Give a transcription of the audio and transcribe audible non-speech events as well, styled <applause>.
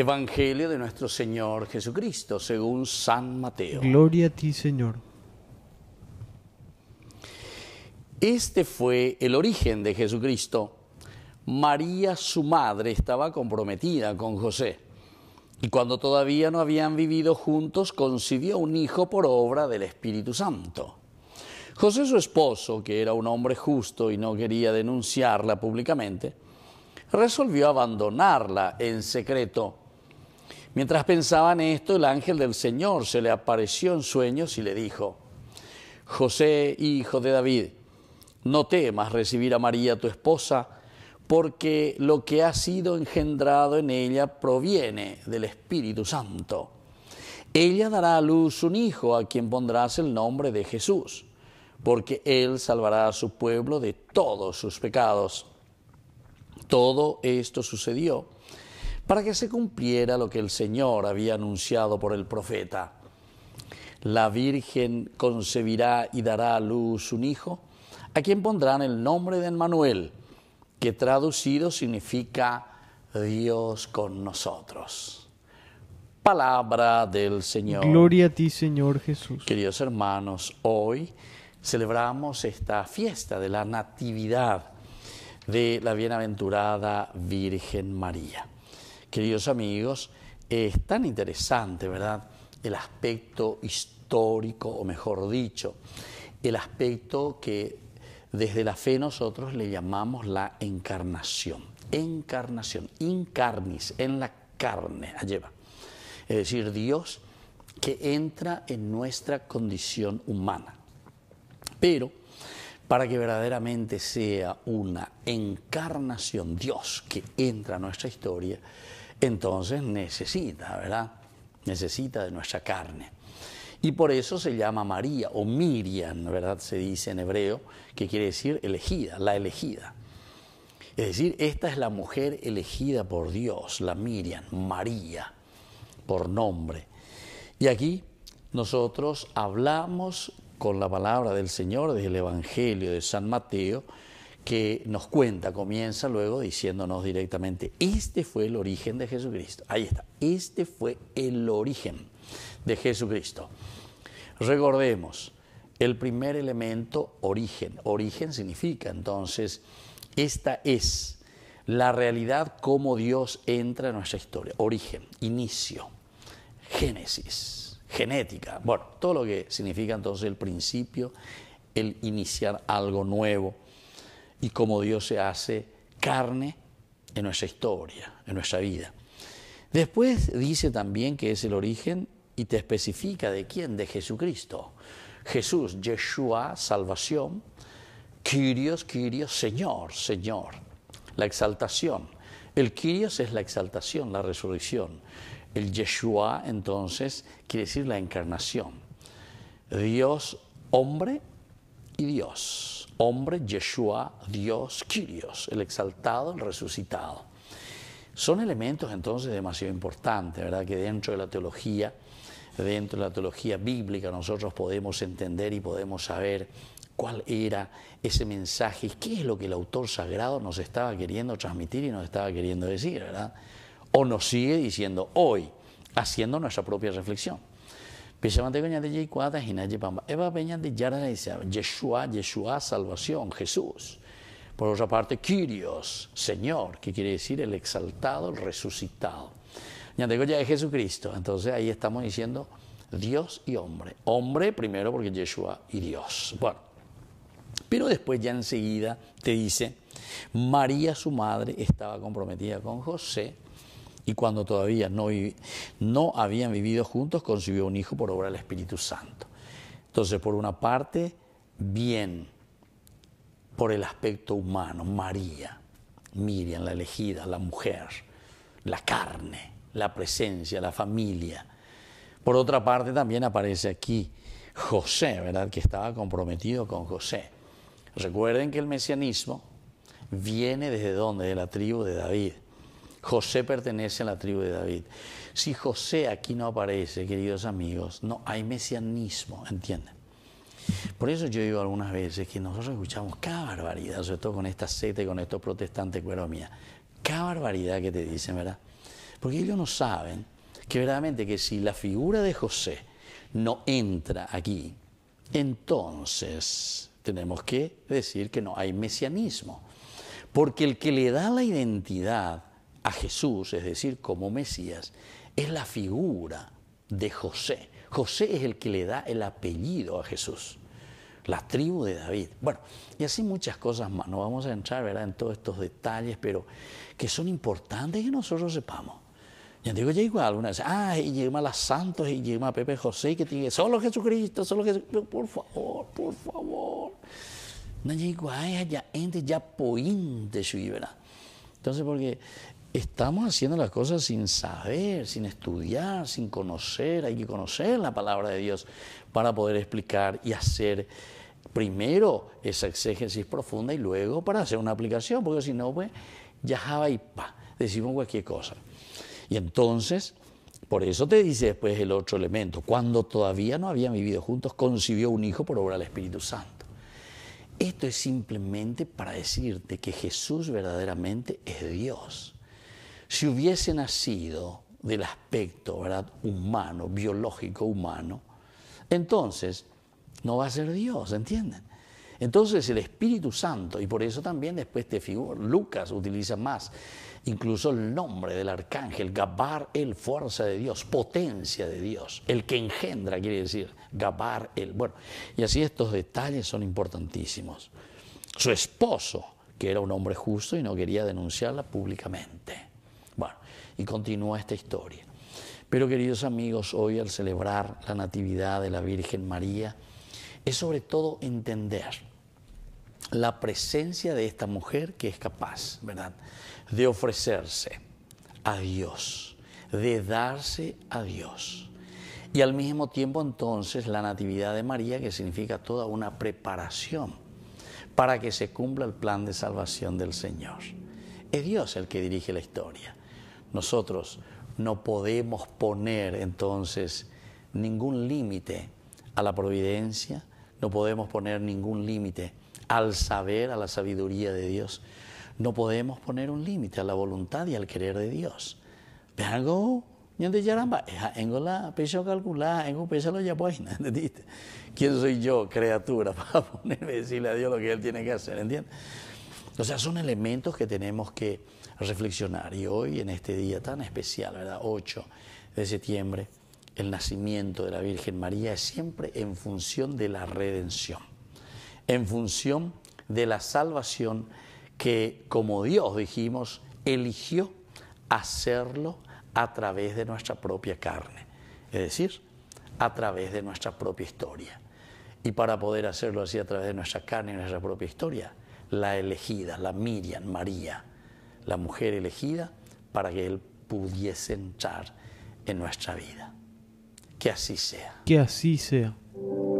Evangelio de nuestro Señor Jesucristo, según San Mateo. Gloria a ti, Señor. Este fue el origen de Jesucristo. María, su madre, estaba comprometida con José. Y cuando todavía no habían vivido juntos, concibió un hijo por obra del Espíritu Santo. José, su esposo, que era un hombre justo y no quería denunciarla públicamente, resolvió abandonarla en secreto Mientras pensaban esto, el ángel del Señor se le apareció en sueños y le dijo, José, hijo de David, no temas recibir a María tu esposa, porque lo que ha sido engendrado en ella proviene del Espíritu Santo. Ella dará a luz un hijo a quien pondrás el nombre de Jesús, porque él salvará a su pueblo de todos sus pecados. Todo esto sucedió para que se cumpliera lo que el Señor había anunciado por el profeta. La Virgen concebirá y dará a luz un hijo, a quien pondrán el nombre de Emmanuel, que traducido significa Dios con nosotros. Palabra del Señor. Gloria a ti, Señor Jesús. Queridos hermanos, hoy celebramos esta fiesta de la Natividad de la Bienaventurada Virgen María queridos amigos, eh, es tan interesante, ¿verdad? El aspecto histórico, o mejor dicho, el aspecto que desde la fe nosotros le llamamos la encarnación. Encarnación, incarnis, en la carne, allá va. Es decir, Dios que entra en nuestra condición humana. Pero para que verdaderamente sea una encarnación, Dios que entra en nuestra historia, entonces necesita, ¿verdad? Necesita de nuestra carne. Y por eso se llama María o Miriam, ¿verdad? Se dice en hebreo, que quiere decir elegida, la elegida. Es decir, esta es la mujer elegida por Dios, la Miriam, María, por nombre. Y aquí nosotros hablamos con la palabra del Señor desde el Evangelio de San Mateo, que nos cuenta, comienza luego diciéndonos directamente, este fue el origen de Jesucristo. Ahí está, este fue el origen de Jesucristo. Recordemos, el primer elemento, origen. Origen significa entonces, esta es la realidad como Dios entra en nuestra historia. Origen, inicio, génesis, genética. Bueno, todo lo que significa entonces el principio, el iniciar algo nuevo y cómo Dios se hace carne en nuestra historia, en nuestra vida. Después dice también que es el origen y te especifica de quién, de Jesucristo. Jesús, Yeshua, salvación, Kyrios, Kyrios, Señor, Señor, la exaltación. El Kyrios es la exaltación, la resurrección. El Yeshua entonces quiere decir la encarnación. Dios hombre y Dios. Hombre, Yeshua, Dios, Kirios, el exaltado, el resucitado. Son elementos entonces demasiado importantes, ¿verdad? Que dentro de la teología, dentro de la teología bíblica, nosotros podemos entender y podemos saber cuál era ese mensaje, qué es lo que el autor sagrado nos estaba queriendo transmitir y nos estaba queriendo decir, ¿verdad? O nos sigue diciendo hoy, haciendo nuestra propia reflexión de Eva Peña de Yeshua, Yeshua, salvación, Jesús. Por otra parte, Kyrios, Señor, que quiere decir el exaltado, el resucitado. ya es Jesucristo. Entonces ahí estamos diciendo Dios y hombre. Hombre primero porque Yeshua y Dios. Bueno, pero después ya enseguida te dice, María su madre estaba comprometida con José y cuando todavía no, habían vivido juntos, concibió un hijo por obra del Espíritu Santo. Entonces, por una parte, bien, por el aspecto humano, María, Miriam, la elegida, la mujer, la carne, la presencia, la familia. Por otra parte, también aparece aquí José, ¿verdad? Que estaba comprometido con José. Recuerden que el mesianismo viene desde dónde? De la tribu de David. José pertenece a la tribu de David. Si José aquí no aparece, queridos amigos, no hay mesianismo, ¿entienden? Por eso yo digo algunas veces que nosotros escuchamos cada barbaridad, sobre todo con esta sete y con estos protestantes, cuero mía. Cada barbaridad que te dicen, ¿verdad? Porque ellos no saben que verdaderamente que si la figura de José no entra aquí, entonces tenemos que decir que no hay mesianismo. Porque el que le da la identidad a Jesús, es decir, como Mesías, es la figura de José. José es el que le da el apellido a Jesús, la tribu de David. Bueno, y así muchas cosas más. No vamos a entrar ¿verdad? en todos estos detalles, pero que son importantes que nosotros sepamos. Ya digo, ya igual, una ah, y llega a las santos, y llega a Pepe José, que tiene, solo Jesucristo, solo Jesucristo, por favor, por favor. No llegó a ella, ya ente, ya su ¿verdad? Entonces, porque estamos haciendo las cosas sin saber, sin estudiar, sin conocer. Hay que conocer la palabra de Dios para poder explicar y hacer primero esa exégesis profunda y luego para hacer una aplicación, porque si no, pues ya java y pa, decimos cualquier cosa. Y entonces, por eso te dice después el otro elemento, cuando todavía no habían vivido juntos, concibió un hijo por obra del Espíritu Santo. Esto es simplemente para decirte que Jesús verdaderamente es Dios si hubiese nacido del aspecto humano, biológico humano, entonces no va a ser Dios, ¿entienden? Entonces el Espíritu Santo, y por eso también después te figura, Lucas utiliza más, incluso el nombre del arcángel, Gabar el, fuerza de Dios, potencia de Dios, el que engendra, quiere decir, Gabar el. Bueno, y así estos detalles son importantísimos. Su esposo, que era un hombre justo y no quería denunciarla públicamente y continúa esta historia. Pero queridos amigos, hoy al celebrar la Natividad de la Virgen María, es sobre todo entender la presencia de esta mujer que es capaz, ¿verdad?, de ofrecerse a Dios, de darse a Dios. Y al mismo tiempo entonces la Natividad de María, que significa toda una preparación para que se cumpla el plan de salvación del Señor. Es Dios el que dirige la historia nosotros no podemos poner entonces ningún límite a la providencia, no podemos poner ningún límite al saber, a la sabiduría de Dios, no podemos poner un límite a la voluntad y al querer de Dios. Pero la calcular, lo ya pues", <laughs> ¿entendiste? ¿Quién soy yo, criatura, <laughs> para ponerme a decirle a Dios lo que Él tiene que hacer, ¿entiendes? O sea, son elementos que tenemos que reflexionar. Y hoy, en este día tan especial, ¿verdad? 8 de septiembre, el nacimiento de la Virgen María es siempre en función de la redención, en función de la salvación que, como Dios dijimos, eligió hacerlo a través de nuestra propia carne, es decir, a través de nuestra propia historia. Y para poder hacerlo así a través de nuestra carne y nuestra propia historia, la elegida, la Miriam, María, la mujer elegida, para que Él pudiese entrar en nuestra vida. Que así sea. Que así sea.